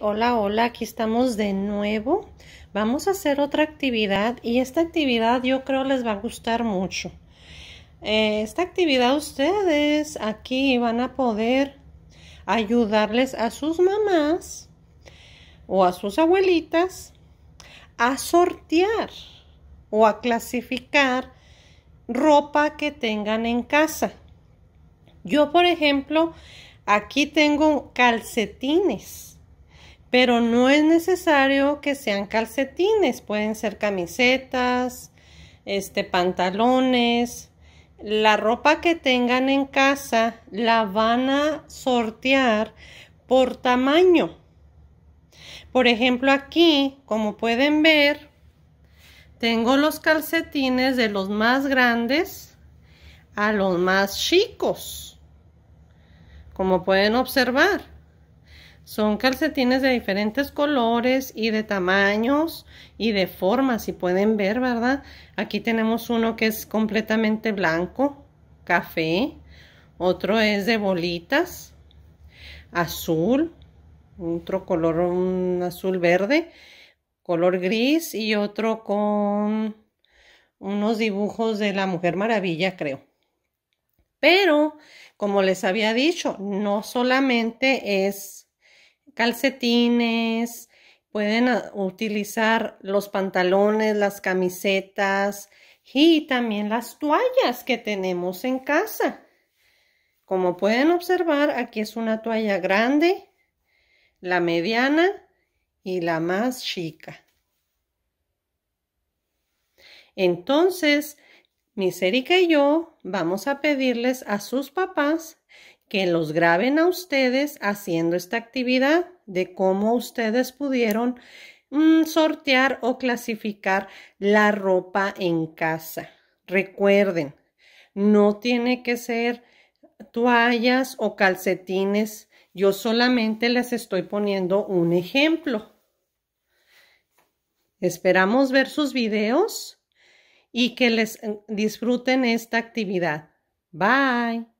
hola, hola, aquí estamos de nuevo. Vamos a hacer otra actividad y esta actividad yo creo les va a gustar mucho. Eh, esta actividad ustedes aquí van a poder ayudarles a sus mamás o a sus abuelitas a sortear o a clasificar ropa que tengan en casa. Yo, por ejemplo, aquí tengo calcetines pero no es necesario que sean calcetines, pueden ser camisetas, este pantalones, la ropa que tengan en casa la van a sortear por tamaño. Por ejemplo, aquí, como pueden ver, tengo los calcetines de los más grandes a los más chicos, como pueden observar. Son calcetines de diferentes colores y de tamaños y de formas, si pueden ver, ¿verdad? Aquí tenemos uno que es completamente blanco, café, otro es de bolitas, azul, otro color, azul verde, color gris y otro con unos dibujos de la Mujer Maravilla, creo. Pero, como les había dicho, no solamente es calcetines, pueden ah, utilizar los pantalones, las camisetas y también las toallas que tenemos en casa. Como pueden observar, aquí es una toalla grande, la mediana y la más chica. Entonces, mis y yo vamos a pedirles a sus papás que los graben a ustedes haciendo esta actividad de cómo ustedes pudieron mm, sortear o clasificar la ropa en casa. Recuerden, no tiene que ser toallas o calcetines. Yo solamente les estoy poniendo un ejemplo. Esperamos ver sus videos y que les eh, disfruten esta actividad. Bye.